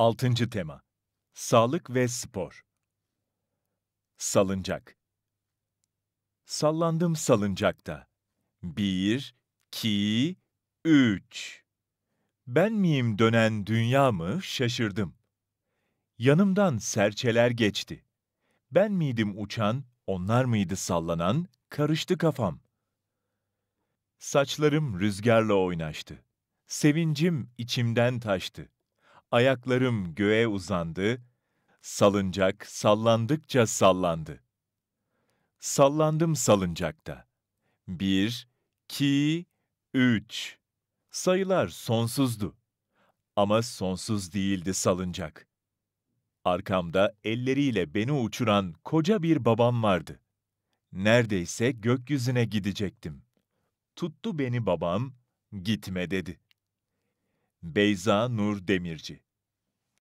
Altıncı tema. Sağlık ve spor. Salıncak. Sallandım salıncakta. Bir, iki, üç. Ben miyim dönen dünya mı şaşırdım. Yanımdan serçeler geçti. Ben miydim uçan, onlar mıydı sallanan, karıştı kafam. Saçlarım rüzgarla oynaştı. Sevincim içimden taştı ayaklarım göğe uzandı, salıncak sallandıkça sallandı. Sallandım salıncakta. Bir, iki, üç. Sayılar sonsuzdu. Ama sonsuz değildi salıncak. Arkamda elleriyle beni uçuran koca bir babam vardı. Neredeyse gökyüzüne gidecektim. Tuttu beni babam, gitme dedi.'' Beyza Nur Demirci